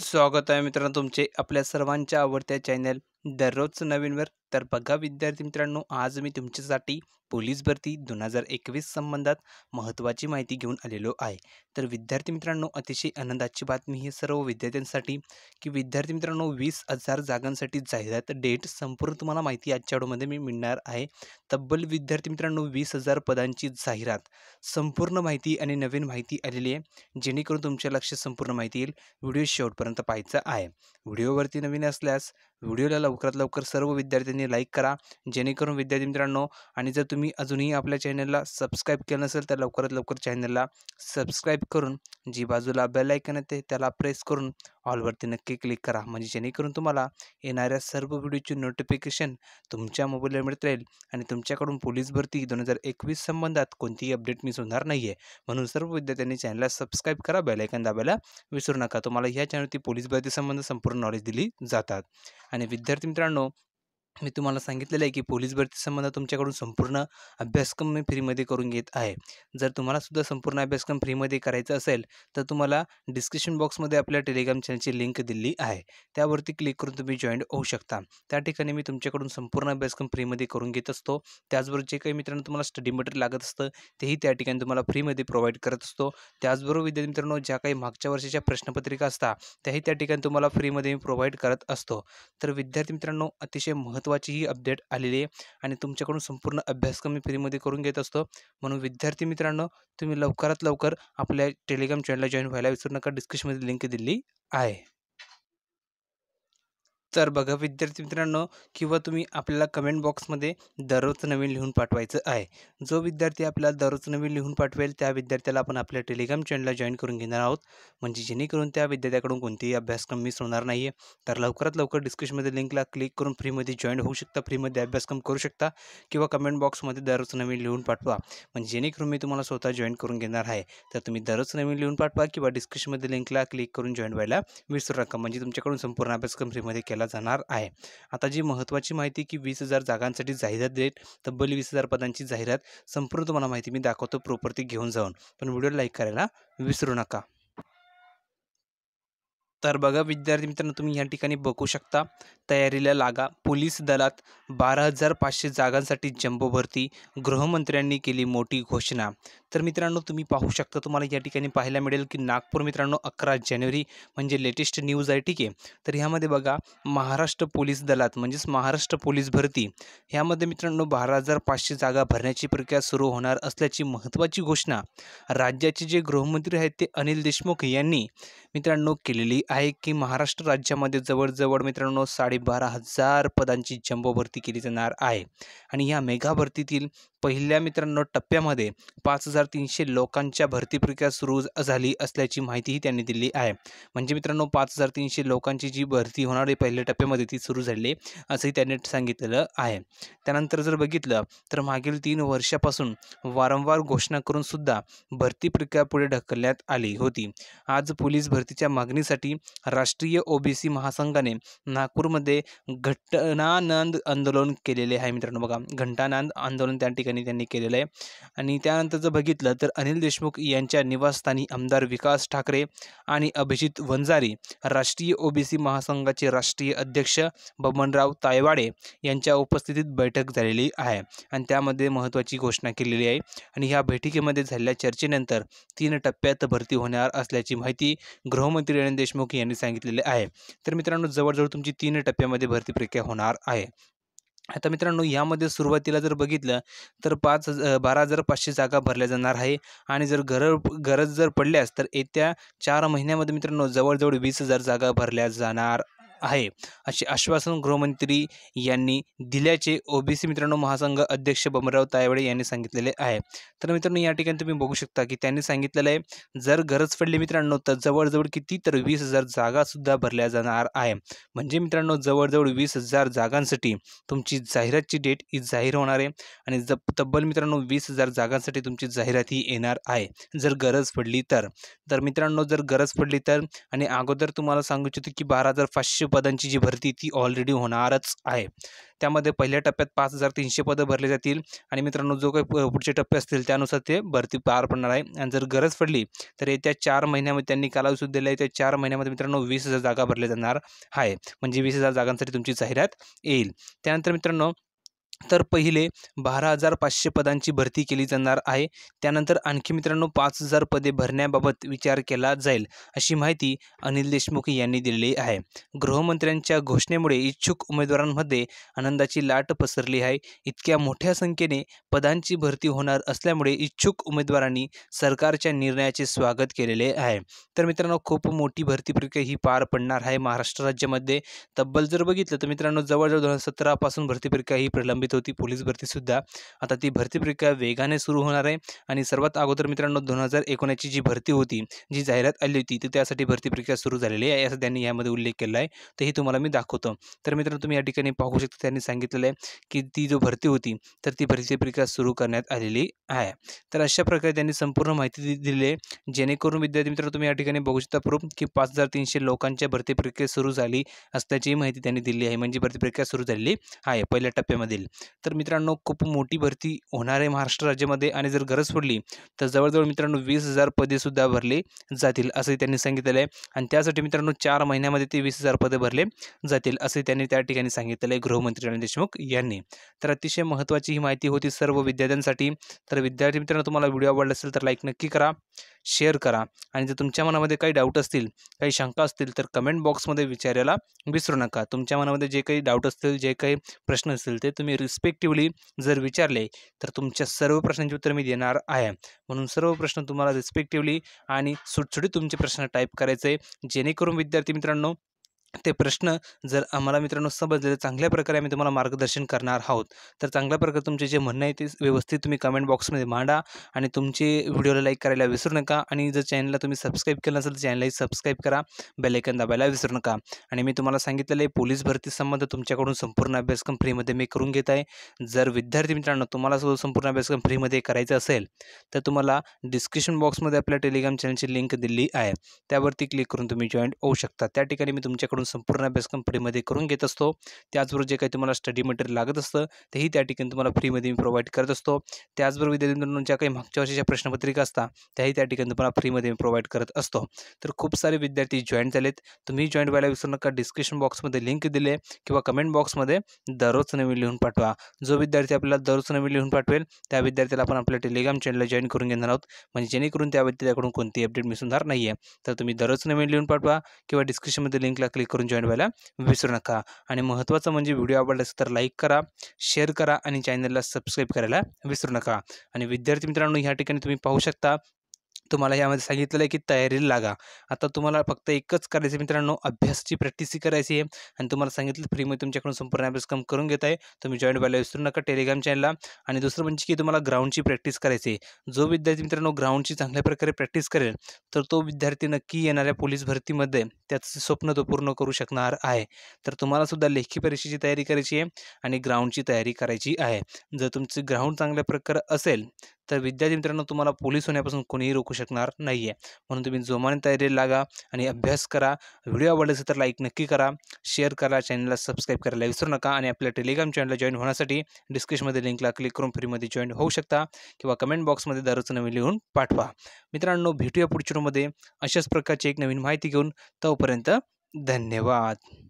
स्वागत आहे मित्रांनो तुमचे आपल्या सर्वांच्या आवडत्या चॅनल दररोज नवीनवर तर बघा विद्यार्थी मित्रांनो आज मी तुमच्यासाठी पोलीस भरती दोन हजार एकवीस संबंधात महत्त्वाची माहिती घेऊन आलेलो आहे तर विद्यार्थी मित्रांनो अतिशय आनंदाची बातमी ही सर्व विद्यार्थ्यांसाठी की विद्यार्थी मित्रांनो वीस हजार जागांसाठी जाहिरात डेट संपूर्ण तुम्हाला माहिती आजच्या व्हिडिओमध्ये मी मिळणार आहे तब्बल विद्यार्थी मित्रांनो वीस हजार पदांची जाहिरात संपूर्ण माहिती आणि नवीन माहिती आलेली आहे जेणेकरून तुमच्या लक्ष संपूर्ण माहिती येईल व्हिडिओ शेवटपर्यंत पाहायचा आहे व्हिडिओवरती नवीन असल्यास व्हिडिओला लवकरात लवकर सर्व विद्यार्थ्यांनी लाइक लाईक करा जेणेकरून विद्यार्थी मित्रांनो आणि जर तुम्ही अजूनही आपल्या चॅनलला सबस्क्राईब केलं नसेल तर लवकरात लवकर चॅनलला सबस्क्राईब करून जी बाजूला बेल आयकन येते त्याला प्रेस करून ऑलवरती नक्की क्लिक करा म्हणजे जेणेकरून तुम्हाला येणाऱ्या सर्व व्हिडिओची नोटिफिकेशन तुमच्या मोबाईलवर मिळत राहील आणि तुमच्याकडून पोलीस भरती दोन हजार एकवीस संबंधात कोणतीही अपडेट मिस होणार नाही आहे म्हणून सर्व विद्यार्थ्यांनी चॅनलला सबस्क्राईब करा बेलायकन दाबायला विसरू नका तुम्हाला ह्या चॅनलवरती पोलीस भरती संबंध संपूर्ण नॉलेज दिली जातात आणि विद्यार्थी मित्रांनो मी तुम्हाला सांगितलेलं आहे की पोलीस भरती संबंधात तुमच्याकडून संपूर्ण अभ्यासक्रम मी फ्रीमध्ये करून घेत आहे जर तुम्हाला सुद्धा संपूर्ण अभ्यासक्रम फ्रीमध्ये करायचा असेल तर तुम्हाला डिस्क्रिप्शन बॉक्समध्ये आपल्या टेलिग्राम चॅनलची लिंक दिली आहे त्यावरती क्लिक करून तुम्ही जॉईंट होऊ शकता त्या ठिकाणी मी तुमच्याकडून संपूर्ण अभ्यासक्रम फ्रीमध्ये करून घेत असतो त्याचबरोबर जे काही मित्रांनो तुम्हाला स्टडी मटेरियल लागत असतं तेही त्या ठिकाणी तुम्हाला फ्रीमध्ये प्रोव्हाइड करत असतो त्याचबरोबर विद्यार्थी मित्रांनो ज्या काही मागच्या वर्षाच्या प्रश्नपत्रिका असतात त्याही त्या ठिकाणी तुम्हाला फ्रीमध्ये मी प्रोव्हाइड करत असतो तर विद्यार्थी मित्रांनो अतिशय महत्त्व महत्त्वाची ही अपडेट आलेली आहे आणि तुमच्याकडून संपूर्ण अभ्यासक्रम मी फ्रीमध्ये करून घेत असतो म्हणून विद्यार्थी मित्रांनो तुम्ही लवकरात लवकर आपल्या टेलिग्राम चॅनलला जॉईन व्हायला विसरू नका डिस्क्रिप्शनमध्ये लिंक दिली आहे तर बघा विद्यार्थी मित्रांनो किंवा तुम्ही आपल्याला कमेंट बॉक्समध्ये दररोज नवीन लिहून पाठवायचं आहे जो विद्यार्थी आपल्याला दररोज नवीन लिहून पाठवेल त्या विद्यार्थ्याला आपण आपल्या टेलिग्राम चॅनलला जॉईन करून घेणार आहोत म्हणजे जेणेकरून त्या विद्यार्थ्याकडून कोणतेही अभ्यासक्रम मिस होणार नाही तर लवकरात लवकर डिस्क्रिप्शनमध्ये लिंकला क्लिक करून फ्रीमध्ये जॉईन होऊ शकता फ्रीमध्ये अभ्यासक्रम करू शकता किंवा कमेंट बॉक्समध्ये दररोज नवीन लिहून पाठवा म्हणजे जेणेकरून मी तुम्हाला स्वतः जॉईन करून घेणार आहे तर तुम्ही दररोज नवीन लिहून पाठवा किंवा डिस्क्रिप्शनमध्ये लिंकला क्लिक करून जॉईन व्हायला विसरू नका म्हणजे तुमच्याकडून संपूर्ण अभ्यासक्रम फ्रीमध्ये केला केला जाणार आहे आता जी महत्त्वाची माहिती की वीस हजार जागांसाठी जाहिरात देत तब्बल वीस हजार पदांची जाहिरात संपूर्ण तुम्हाला माहिती मी दाखवतो प्रॉपर्टी घेऊन जाऊन पण व्हिडिओ लाईक करायला विसरू नका तर बघा विद्यार्थी मित्रांनो तुम्ही या ठिकाणी बघू शकता तयारीला लागा पोलीस दलात बारा हजार पाचशे जागांसाठी जम्बो भरती गृहमंत्र्यांनी केली मोठी घोषणा तर मित्रांनो तुम्ही पाहू शकता तुम्हाला या ठिकाणी पाहायला मिळेल की नागपूर मित्रांनो अकरा जानेवारी म्हणजे लेटेस्ट न्यूज आहे ठीक आहे तर ह्यामध्ये बघा महाराष्ट्र पोलीस दलात म्हणजेच महाराष्ट्र पोलीस भरती ह्यामध्ये मित्रांनो बारा हजार पाचशे जागा भरण्याची प्रक्रिया सुरू होणार असल्याची महत्त्वाची घोषणा राज्याचे जे गृहमंत्री आहेत ते अनिल देशमुख यांनी मित्रांनो केलेली आहे की महाराष्ट्र राज्यामध्ये जवळजवळ मित्रांनो साडेबारा हजार पदांची जम्बो भरती केली जाणार आहे आणि या मेगा भरतीतील पहिल्या मित्रांनो टप्प्यामध्ये पाच हजार तीनशे लोकांच्या भरती प्रक्रिया सुरू झाली असल्याची माहितीही त्यांनी दिली आहे म्हणजे मित्रांनो पाच हजार तीनशे लोकांची जी भरती होणार आहे पहिल्या टप्प्यामध्ये ती सुरू झाली असंही त्यांनी सांगितलेलं आहे त्यानंतर जर बघितलं तर मागील तीन वर्षापासून वारंवार घोषणा करूनसुद्धा भरती प्रक्रिया पुढे ढकलण्यात आली होती आज पोलीस भरतीच्या मागणीसाठी राष्ट्रीय ओबीसी महासंघाने नागपूरमध्ये घटनानंद आंदोलन केलेले आहे मित्रांनो बघा घंटानंद आंदोलन त्या ठिकाणी त्यांनी केलेलं आहे आणि त्यानंतर जर बघितलं तर अनिल देशमुख यांच्या निवासस्थानी आमदार विकास ठाकरे आणि अभिजित वंजारी राष्ट्रीय ओबीसी महासंघाचे राष्ट्रीय अध्यक्ष बबनराव तायवाडे यांच्या उपस्थितीत बैठक झालेली आहे आणि त्यामध्ये महत्त्वाची घोषणा केलेली आहे आणि ह्या बैठकीमध्ये झालेल्या चर्चेनंतर तीन टप्प्यात भरती होणार असल्याची माहिती गृहमंत्री अनिल देशमुख यांनी सांगितलेले आहे तर मित्रांनो जवळजवळ तुमची तीन टप्प्यामध्ये भरती प्रक्रिया होणार आहे आता मित्रांनो यामध्ये सुरुवातीला जर बघितलं तर पाच बारा हजार पाचशे जागा भरल्या जाणार आहे आणि जर गरज गरज जर पडल्यास तर येत्या चार महिन्यामध्ये मित्रांनो जवळजवळ वीस हजार जागा भरल्या जाणार आहे असे आश्वासन गृहमंत्री यांनी दिल्याचे ओबीसी मित्रांनो महासंघ अध्यक्ष बमराव तायवडे यांनी सांगितलेले आहे तर मित्रांनो या ठिकाणी तुम्ही बघू शकता की त्यांनी सांगितलेलं आहे जर गरज पडली मित्रांनो तर जवळजवळ किती तर वीस हजार जागासुद्धा भरल्या जाणार आहे म्हणजे मित्रांनो जवळजवळ वीस हजार जागांसाठी तुमची जाहिरातची डेट ही जाहीर होणार आहे आणि जब तब्बल मित्रांनो वीस हजार जागांसाठी तुमची जाहिरात ही येणार आहे जर गरज पडली तर तर मित्रांनो जर गरज पडली तर आणि अगोदर तुम्हाला सांगू इच्छितो की बारा हजार पाचशे पदांची जी भरती ती ऑलरेडी होणारच आहे त्यामध्ये पहिल्या टप्प्यात पाच हजार तीनशे पदं भरले जातील आणि मित्रांनो जो काही पुढचे टप्पे असतील त्यानुसार ते भरती पार पडणार आहे आणि जर गरज पडली तर येत्या चार महिन्यामध्ये त्यांनी कालावधी दिला आहे त्या चार महिन्यामध्ये मित्रांनो वीस हजार जागा भरल्या जाणार आहे म्हणजे वीस हजार जागांसाठी तुमची जाहिरात येईल त्यानंतर मित्रांनो तर पहिले बारा हजार पाचशे पदांची भरती केली जाणार आहे त्यानंतर आणखी मित्रांनो पाच हजार पदे भरण्याबाबत विचार केला जाईल अशी माहिती अनिल देशमुख यांनी दिलेली आहे गृहमंत्र्यांच्या घोषणेमुळे इच्छुक उमेदवारांमध्ये आनंदाची लाट पसरली आहे इतक्या मोठ्या संख्येने पदांची भरती होणार असल्यामुळे इच्छुक उमेदवारांनी सरकारच्या निर्णयाचे स्वागत केलेले आहे तर मित्रांनो खूप मोठी भरती प्रक्रिया ही पार पडणार आहे महाराष्ट्र राज्यामध्ये तब्बल जर बघितलं तर मित्रांनो जवळजवळ दोन हजार सतरापासून भरती प्रक्रिया ही प्रलंबित येत होती पोलीस भरतीसुद्धा आता ती भरती प्रक्रिया वेगाने सुरू होणार आहे आणि सर्वात अगोदर मित्रांनो दोन हजार एकोणीसची जी भरती होती जी जाहिरात आली होती ती त्यासाठी भरती प्रक्रिया सुरू झालेली आहे असं त्यांनी यामध्ये उल्लेख केला आहे तर तुम्हाला मी दाखवतो तर मित्रांनो तुम्ही या ठिकाणी पाहू शकता त्यांनी सांगितलेलं आहे की ती जो भरती होती तर ती भरती प्रक्रिया सुरू करण्यात आलेली आहे तर अशा प्रकारे त्यांनी संपूर्ण माहिती दिली आहे जेणेकरून विद्यार्थी मित्रांनो तुम्ही या ठिकाणी बघू शकता प्रूफ की पाच हजार तीनशे लोकांच्या भरती प्रक्रिया सुरू झाली असल्याची माहिती त्यांनी दिली आहे म्हणजे भरती प्रक्रिया सुरू झालेली आहे पहिल्या टप्प्यामधील तर मित्रांनो खूप मोठी भरती होणार आहे महाराष्ट्र राज्यामध्ये आणि जर गरज पडली तर जवळजवळ मित्रांनो वीस हजार पदेसुद्धा भरले जातील असंही त्यांनी सांगितलं आहे आणि त्यासाठी मित्रांनो चार महिन्यामध्ये ते वीस हजार पदे भरले जातील असंही त्यांनी त्या ठिकाणी सांगितलं आहे गृहमंत्री रण देशमुख यांनी तर अतिशय महत्त्वाची ही माहिती होती सर्व विद्यार्थ्यांसाठी तर विद्यार्थी मित्रांनो तुम्हाला व्हिडिओ आवडला असेल तर लाईक नक्की करा शेअर करा आणि जर तुमच्या मनामध्ये काही डाऊट असतील काही शंका असतील तर कमेंट बॉक्समध्ये विचारायला विसरू नका तुमच्या मनामध्ये जे काही डाऊट असतील जे काही प्रश्न असतील ते तुम्ही रिस्पेक्टिव्हली जर विचारले तर तुमच्या सर्व प्रश्नांची उत्तर मी देणार आहे म्हणून सर्व प्रश्न तुम्हाला रिस्पेक्टिव्हली आणि सुटसुटीत तुमचे प्रश्न टाईप करायचे जेणेकरून विद्यार्थी मित्रांनो ते प्रश्न जर आम्हाला मित्रांनो समजले चांगल्या प्रकारे आम्ही तुम्हाला मार्गदर्शन करणार आहोत तर चांगल्या प्रकारे तुमचे जे म्हणणं आहे ते व्यवस्थित तुम्ही कमेंट बॉक्समध्ये मांडा आणि तुमचे व्हिडिओला लाईक करायला विसरू नका आणि जर चॅनलला तुम्ही सबस्क्राईब केलं नसेल तर चॅनलही सबस्क्राईब करा बेलायकन दाबायला विसरू नका आणि मी तुम्हाला सांगितलेलं आहे पोलीस भरती संबंध तुमच्याकडून संपूर्ण अभ्यासक्रम फ्रीमध्ये मी करून घेत आहे जर विद्यार्थी मित्रांनो तुम्हाला सुद्धा संपूर्ण अभ्यासक्रम फ्रीमध्ये करायचा असेल तर तुम्हाला डिस्क्रिप्शन बॉक्समध्ये आपल्या टेलिग्राम चॅनलची लिंक दिली आहे त्यावरती क्लिक करून तुम्ही जॉईन होऊ शकता त्या ठिकाणी मी तुमच्याकडून संपूर्ण अभ्यासक्रम कंपनीमध्ये करून घेत असतो त्याचबरोबर जे काही तुम्हाला स्टडी मटेरियल लागत असतं तेही त्या ठिकाणी तुम्हाला फ्रीमध्ये मी प्रोव्हाइड करत असतो त्याचबरोबर विद्यार्थी ज्या काही मागच्या वर्षीच्या प्रश्नपत्रिका असतात त्याही त्या ठिकाणी तुम्हाला फ्रीमध्ये मी प्रोव्हाइड करत असतो तर खूप सारे विद्यार्थी जॉईन झालेत तुम्ही जॉईन व्हायला विसरू नका डिस्क्रिप्शन बॉक्समध्ये लिंक दिले किंवा कमेंट बॉक्समध्ये दररोज नवीन लिहून पाठवा जो विद्यार्थी आपल्याला दररोज नवीन लिहून पाठवेल त्या विद्यार्थ्याला आपण आपल्या टेलिग्राम चॅनलला जॉईन करून घेणार आहोत म्हणजे जेणेकरून त्या विद्यार्थ्याकडून कोणती अपडेट मिसणार नाही आहे तर तुम्ही दररोज नवीन लिहून पाठवा किंवा डिस्क्रिप्शनमध्ये लिंकला क्लिक करून जॉईन व्हायला विसरू नका आणि महत्त्वाचं म्हणजे व्हिडिओ आवडला असेल तर लाईक करा शेअर करा आणि चॅनलला सबस्क्राईब करायला विसरू नका आणि विद्यार्थी मित्रांनो ह्या ठिकाणी तुम्ही पाहू शकता तुम्हाला यामध्ये सांगितलेलं आहे की तयारीला लागा आता तुम्हाला फक्त एकच करायचं मित्रांनो अभ्यासाची प्रॅक्टिस करायची आहे आणि तुम्हाला सांगितलं फ्रीमध्ये तुमच्याकडून संपूर्ण अभ्यासक्रम करून घेत आहे तुम्ही जॉईन व्हायला विसरू नका टेलिग्राम चॅनलला आणि दुसरं म्हणजे की तुम्हाला ग्राउंडची प्रॅक्टिस करायची आहे जो विद्यार्थी मित्रांनो ग्राउंडची चांगल्या प्रकारे प्रॅक्टिस करेल तर तो विद्यार्थी नक्की येणाऱ्या पोलीस भरतीमध्ये त्याचं स्वप्न तो पूर्ण करू शकणार आहे तर तुम्हाला सुद्धा लेखी परीक्षेची तयारी करायची आहे आणि ग्राउंडची तयारी करायची आहे जर तुमचं ग्राउंड चांगल्या प्रकारे असेल तर विद्यार्थी मित्रांनो तुम्हाला पोलीस होण्यापासून कोणीही रोखू शकणार नाही आहे म्हणून तुम्ही जोमाने तयारीला लागा आणि अभ्यास करा व्हिडिओ आवडला असेल तर लाईक नक्की करा शेअर करा चॅनलला सबस्क्राईब करायला विसरू नका आणि आपल्या टेलिग्राम चॅनलला जॉईन होण्यासाठी डिस्क्रिप्शनमध्ये लिंकला क्लिक करून फ्रीमध्ये जॉईन होऊ शकता किंवा कमेंट बॉक्समध्ये दररोज नवीन लिहून पाठवा मित्रांनो भेटूया पुढच्या अशाच प्रकारची एक नवीन माहिती घेऊन तोपर्यंत धन्यवाद